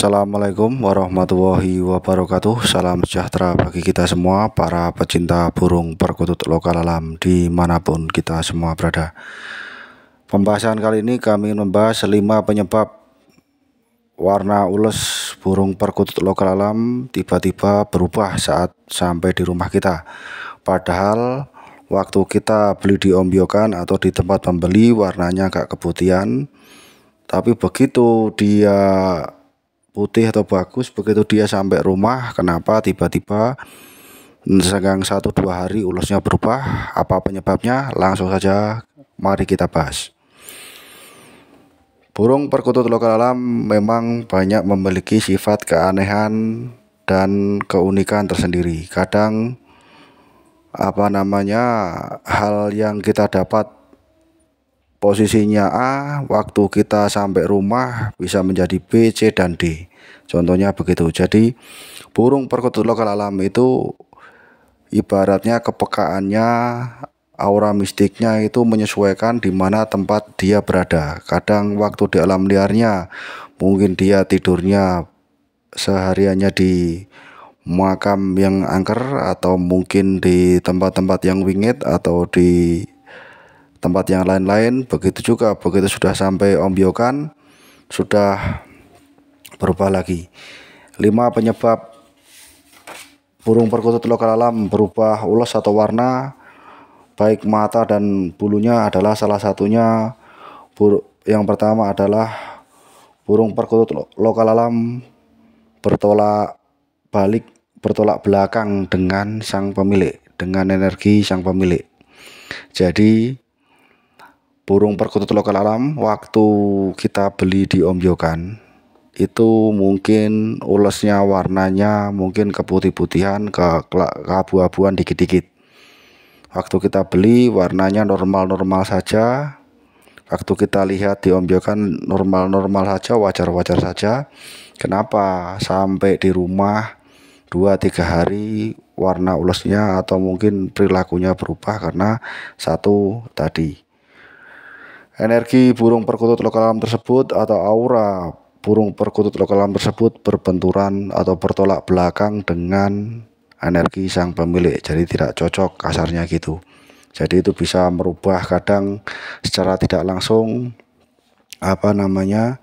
Assalamualaikum warahmatullahi wabarakatuh Salam sejahtera bagi kita semua Para pecinta burung perkutut lokal alam Dimanapun kita semua berada Pembahasan kali ini kami membahas 5 penyebab Warna ules burung perkutut lokal alam Tiba-tiba berubah saat sampai di rumah kita Padahal waktu kita beli di ombiokan Atau di tempat pembeli warnanya agak keputihan tapi begitu dia putih atau bagus begitu dia sampai rumah kenapa tiba-tiba sekarang satu dua hari ulosnya berubah apa penyebabnya langsung saja mari kita bahas burung perkutut lokal alam memang banyak memiliki sifat keanehan dan keunikan tersendiri kadang apa namanya hal yang kita dapat posisinya A waktu kita sampai rumah bisa menjadi B, C dan D Contohnya begitu. Jadi burung perkutut lokal alam itu ibaratnya kepekaannya aura mistiknya itu menyesuaikan di mana tempat dia berada. Kadang waktu di alam liarnya, mungkin dia tidurnya sehariannya di makam yang angker atau mungkin di tempat-tempat yang wingit atau di tempat yang lain-lain. Begitu juga begitu sudah sampai ombyokan, sudah berubah lagi. 5 penyebab burung perkutut lokal alam berubah ulos atau warna baik mata dan bulunya adalah salah satunya yang pertama adalah burung perkutut lo lokal alam bertolak balik bertolak belakang dengan sang pemilik dengan energi sang pemilik jadi burung perkutut lokal alam waktu kita beli di Om Yogan itu mungkin ulesnya warnanya mungkin keputih-putihan ke, ke abu-abuan dikit-dikit waktu kita beli warnanya normal-normal saja waktu kita lihat diombyokan normal-normal saja wajar-wajar saja kenapa sampai di rumah 2-3 hari warna ulesnya atau mungkin perilakunya berubah karena satu tadi energi burung perkutut lokal alam tersebut atau aura burung perkutut lokal tersebut berbenturan atau bertolak belakang dengan energi sang pemilik jadi tidak cocok kasarnya gitu jadi itu bisa merubah kadang secara tidak langsung apa namanya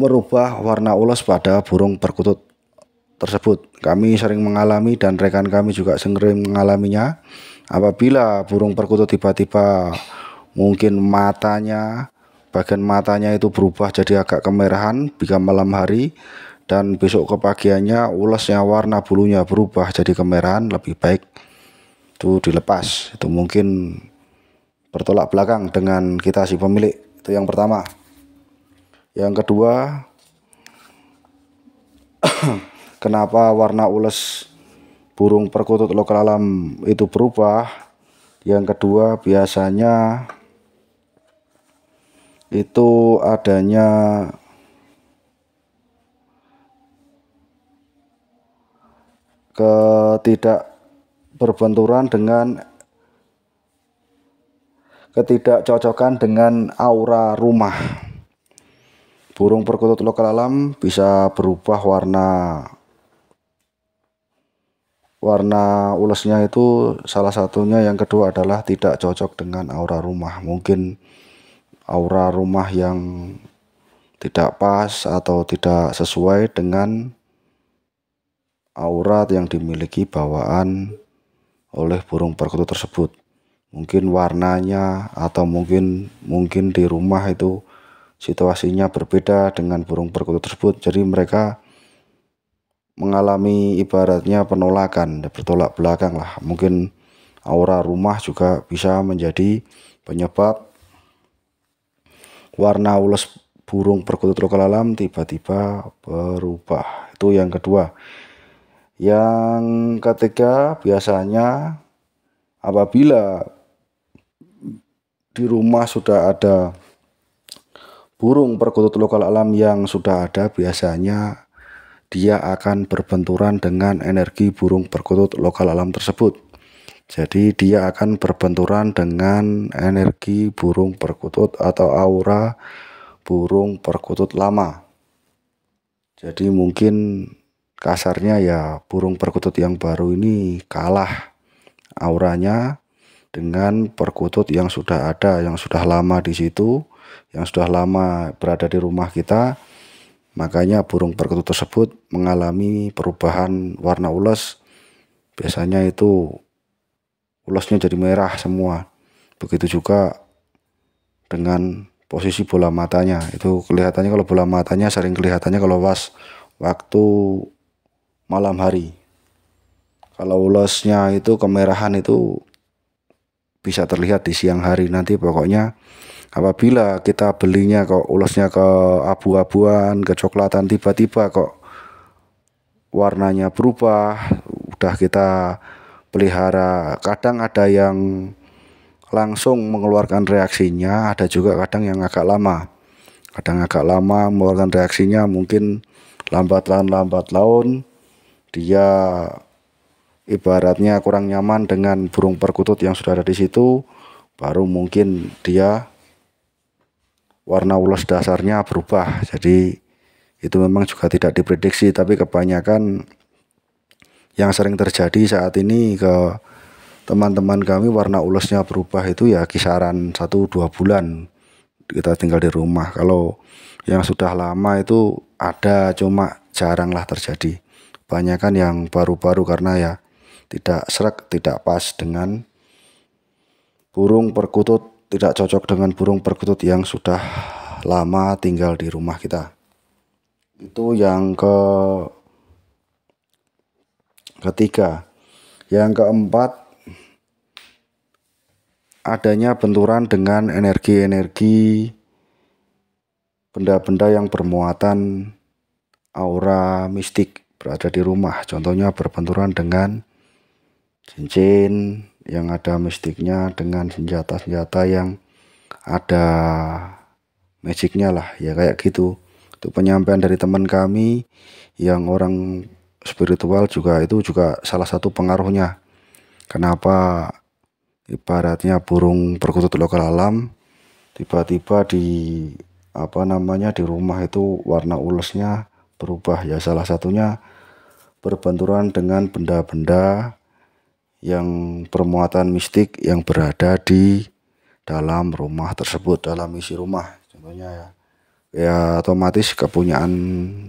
merubah warna ulos pada burung perkutut tersebut kami sering mengalami dan rekan kami juga sering mengalaminya apabila burung perkutut tiba-tiba mungkin matanya bagian matanya itu berubah jadi agak kemerahan jika malam hari dan besok kepagiannya ulasnya warna bulunya berubah jadi kemerahan lebih baik itu dilepas itu mungkin bertolak belakang dengan kita si pemilik itu yang pertama yang kedua kenapa warna ulas burung perkutut lokal alam itu berubah yang kedua biasanya itu adanya ketidak berbenturan dengan ketidakcocokan dengan aura rumah. Burung perkutut lokal alam bisa berubah warna warna ulasnya itu salah satunya yang kedua adalah tidak cocok dengan aura rumah. Mungkin aura rumah yang tidak pas atau tidak sesuai dengan aurat yang dimiliki bawaan oleh burung perkutut tersebut. Mungkin warnanya atau mungkin mungkin di rumah itu situasinya berbeda dengan burung perkutut tersebut. Jadi mereka mengalami ibaratnya penolakan, bertolak belakang lah. Mungkin aura rumah juga bisa menjadi penyebab warna ulos burung perkutut lokal alam tiba-tiba berubah. Itu yang kedua. Yang ketiga, biasanya apabila di rumah sudah ada burung perkutut lokal alam yang sudah ada, biasanya dia akan berbenturan dengan energi burung perkutut lokal alam tersebut. Jadi dia akan berbenturan dengan energi burung perkutut atau aura burung perkutut lama. Jadi mungkin kasarnya ya burung perkutut yang baru ini kalah auranya dengan perkutut yang sudah ada, yang sudah lama di situ, yang sudah lama berada di rumah kita. Makanya burung perkutut tersebut mengalami perubahan warna ulas. Biasanya itu ulosnya jadi merah semua begitu juga dengan posisi bola matanya itu kelihatannya kalau bola matanya sering kelihatannya kalau was waktu malam hari kalau ulosnya itu kemerahan itu bisa terlihat di siang hari nanti pokoknya apabila kita belinya kok ulosnya ke abu-abuan ke kecoklatan tiba-tiba kok warnanya berubah udah kita pelihara kadang ada yang langsung mengeluarkan reaksinya ada juga kadang yang agak lama kadang agak lama mengeluarkan reaksinya mungkin lambat laun lambat laun dia ibaratnya kurang nyaman dengan burung perkutut yang sudah ada di situ baru mungkin dia warna ulos dasarnya berubah jadi itu memang juga tidak diprediksi tapi kebanyakan yang sering terjadi saat ini ke teman-teman kami warna ulasnya berubah itu ya kisaran 1-2 bulan kita tinggal di rumah kalau yang sudah lama itu ada cuma jaranglah terjadi kan yang baru-baru karena ya tidak serak tidak pas dengan burung perkutut tidak cocok dengan burung perkutut yang sudah lama tinggal di rumah kita itu yang ke Ketiga, yang keempat adanya benturan dengan energi-energi benda-benda yang bermuatan aura mistik berada di rumah. Contohnya berbenturan dengan cincin yang ada mistiknya dengan senjata-senjata yang ada magicnya lah ya kayak gitu. Itu penyampaian dari teman kami yang orang spiritual juga itu juga salah satu pengaruhnya. Kenapa ibaratnya burung perkutut lokal alam tiba-tiba di apa namanya di rumah itu warna ulesnya berubah ya salah satunya berbenturan dengan benda-benda yang permuatan mistik yang berada di dalam rumah tersebut dalam isi rumah contohnya ya ya otomatis kepunyaan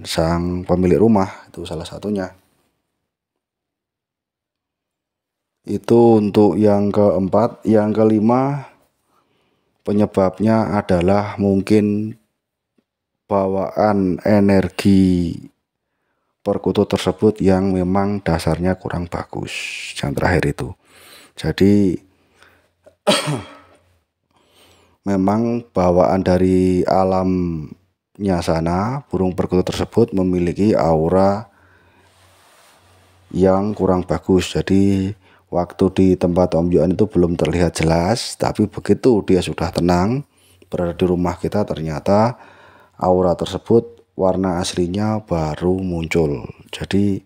sang pemilik rumah itu salah satunya itu untuk yang keempat yang kelima penyebabnya adalah mungkin bawaan energi perkutut tersebut yang memang dasarnya kurang bagus yang terakhir itu jadi memang bawaan dari alamnya sana burung perkutut tersebut memiliki aura yang kurang bagus jadi waktu di tempat Om Yuan itu belum terlihat jelas tapi begitu dia sudah tenang berada di rumah kita ternyata aura tersebut warna aslinya baru muncul jadi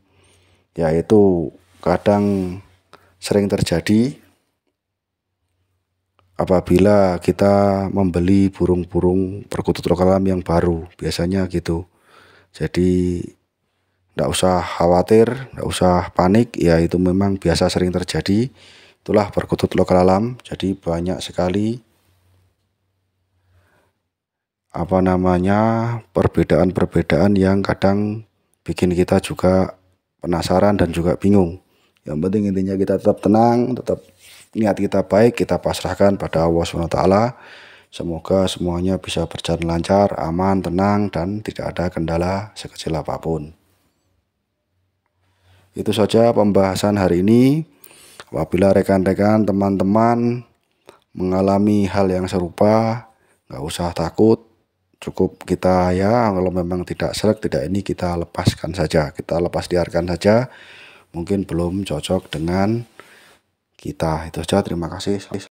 yaitu kadang sering terjadi apabila kita membeli burung-burung perkutut lokal alam yang baru biasanya gitu jadi tidak usah khawatir tidak usah panik ya itu memang biasa sering terjadi itulah perkutut lokal alam jadi banyak sekali apa namanya perbedaan-perbedaan yang kadang bikin kita juga penasaran dan juga bingung yang penting intinya kita tetap tenang tetap niat kita baik kita pasrahkan pada Allah SWT semoga semuanya bisa berjalan lancar aman tenang dan tidak ada kendala sekecil apapun itu saja pembahasan hari ini apabila rekan-rekan teman-teman mengalami hal yang serupa nggak usah takut cukup kita ya kalau memang tidak serak tidak ini kita lepaskan saja kita lepas diarkan saja mungkin belum cocok dengan kita. Itu saja, terima kasih.